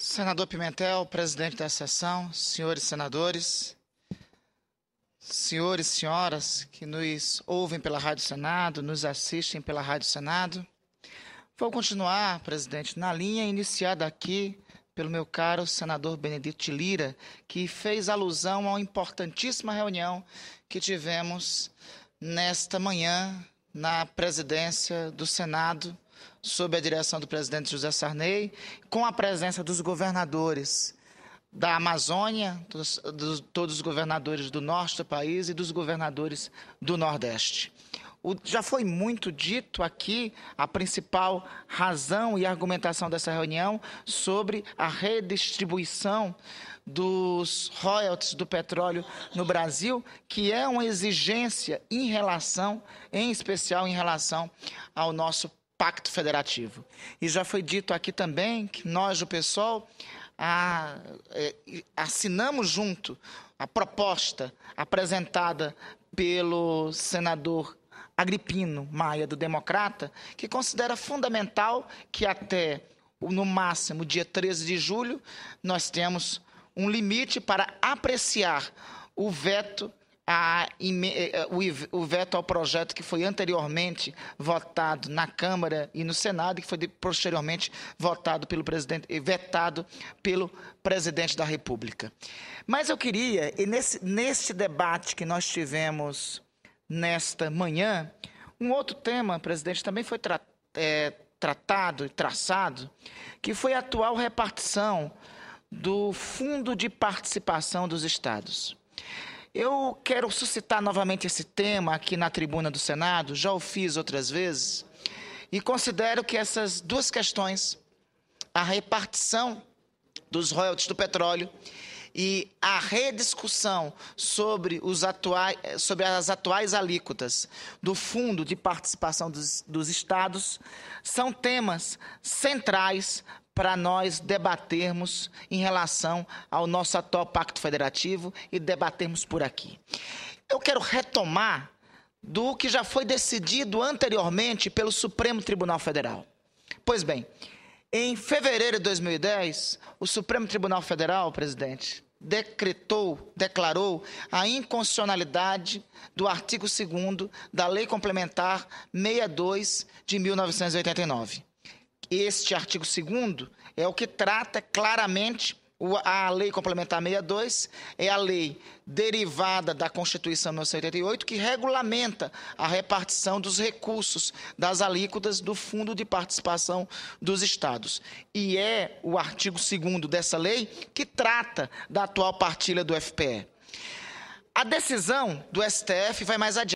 Senador Pimentel, presidente da sessão, senhores senadores, senhores e senhoras que nos ouvem pela Rádio Senado, nos assistem pela Rádio Senado, vou continuar, presidente, na linha iniciada aqui pelo meu caro senador Benedito Lira, que fez alusão à importantíssima reunião que tivemos nesta manhã na presidência do Senado sob a direção do presidente José Sarney, com a presença dos governadores da Amazônia, dos, dos, todos os governadores do norte do país e dos governadores do Nordeste. O, já foi muito dito aqui a principal razão e argumentação dessa reunião sobre a redistribuição dos royalties do petróleo no Brasil, que é uma exigência em relação, em especial em relação ao nosso pacto federativo. E já foi dito aqui também que nós o PSOL a, é, assinamos junto a proposta apresentada pelo senador Agripino Maia do Democrata, que considera fundamental que até no máximo dia 13 de julho nós temos um limite para apreciar o veto a, eh, eh, o, o veto ao projeto que foi anteriormente votado na Câmara e no Senado, que foi posteriormente votado pelo presidente, eh, vetado pelo presidente da República. Mas eu queria, nesse, nesse debate que nós tivemos nesta manhã, um outro tema, presidente, também foi tra é, tratado e traçado, que foi a atual repartição do Fundo de Participação dos Estados. Eu quero suscitar novamente esse tema aqui na tribuna do Senado, já o fiz outras vezes, e considero que essas duas questões, a repartição dos royalties do petróleo e a rediscussão sobre, os atuais, sobre as atuais alíquotas do Fundo de Participação dos, dos Estados são temas centrais para nós debatermos em relação ao nosso atual Pacto Federativo e debatermos por aqui. Eu quero retomar do que já foi decidido anteriormente pelo Supremo Tribunal Federal. Pois bem, em fevereiro de 2010, o Supremo Tribunal Federal, presidente, decretou, declarou a inconstitucionalidade do artigo 2 da Lei Complementar 62 de 1989. Este artigo 2 é o que trata claramente a Lei Complementar 62 é a lei derivada da Constituição de 1988 que regulamenta a repartição dos recursos das alíquotas do Fundo de Participação dos Estados. E é o artigo 2 dessa lei que trata da atual partilha do FPE. A decisão do STF vai mais adiante.